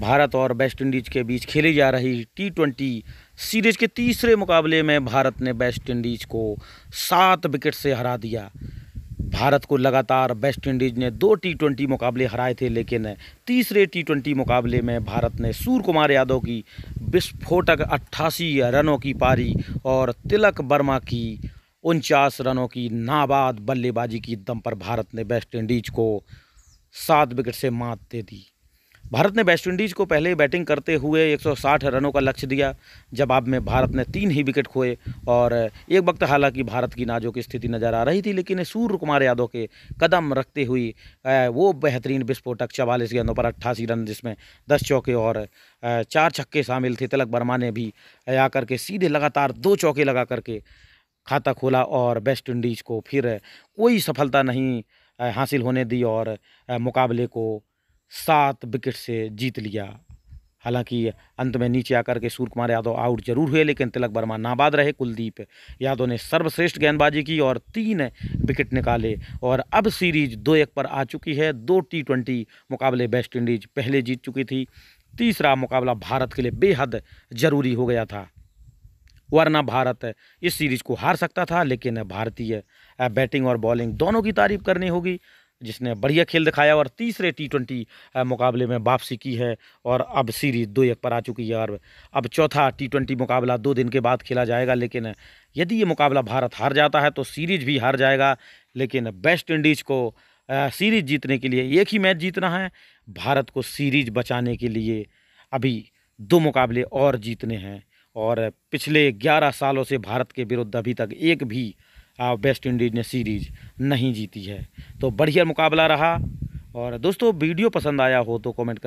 भारत और West Indies के बीच खेली जा रही टी ट्वेंटी सीरीज़ के तीसरे मुकाबले में भारत ने वेस्ट इंडीज़ को सात विकेट से हरा दिया भारत को लगातार वेस्ट इंडीज़ ने दो टी ट्वेंटी मुकाबले हराए थे लेकिन तीसरे टी ट्वेंटी मुकाबले में भारत ने सूर्य कुमार यादव की विस्फोटक अट्ठासी रनों की पारी और तिलक वर्मा की उनचास रनों की नाबाद बल्लेबाजी की दम पर भारत ने वेस्ट इंडीज़ को सात विकेट से मात दे दी भारत ने वेस्टइंडीज़ को पहले बैटिंग करते हुए 160 रनों का लक्ष्य दिया जवाब में भारत ने तीन ही विकेट खोए और एक वक्त हालांकि भारत की नाजुक स्थिति नज़र आ रही थी लेकिन सूर्य कुमार यादव के कदम रखते हुई वो बेहतरीन विस्फोटक चवालीस गेंदों पर अट्ठासी रन जिसमें दस चौके और चार छक्के शामिल थे तिलक वर्मा ने भी आकर के सीधे लगातार दो चौके लगा करके खाता खोला और वेस्ट इंडीज़ को फिर कोई सफलता नहीं हासिल होने दी और मुकाबले को सात विकेट से जीत लिया हालांकि अंत में नीचे आकर के सूर्य कुमार यादव आउट जरूर हुए लेकिन तिलक वर्मा नाबाद रहे कुलदीप यादव ने सर्वश्रेष्ठ गेंदबाजी की और तीन विकेट निकाले और अब सीरीज दो एक पर आ चुकी है दो टी ट्वेंटी मुकाबले वेस्ट इंडीज पहले जीत चुकी थी तीसरा मुकाबला भारत के लिए बेहद ज़रूरी हो गया था वरना भारत इस सीरीज को हार सकता था लेकिन भारतीय बैटिंग और बॉलिंग दोनों की तारीफ करनी होगी जिसने बढ़िया खेल दिखाया और तीसरे टी ट्वेंटी मुकाबले में वापसी की है और अब सीरीज दो एक पर आ चुकी है और अब चौथा टी ट्वेंटी मुकाबला दो दिन के बाद खेला जाएगा लेकिन यदि ये मुकाबला भारत हार जाता है तो सीरीज भी हार जाएगा लेकिन वेस्ट इंडीज़ को सीरीज जीतने के लिए एक ही मैच जीतना है भारत को सीरीज बचाने के लिए अभी दो मुकाबले और जीतने हैं और पिछले ग्यारह सालों से भारत के विरुद्ध अभी तक एक भी वेस्ट इंडीज़ ने सीरीज नहीं जीती है तो बढ़िया मुकाबला रहा और दोस्तों वीडियो पसंद आया हो तो कमेंट कर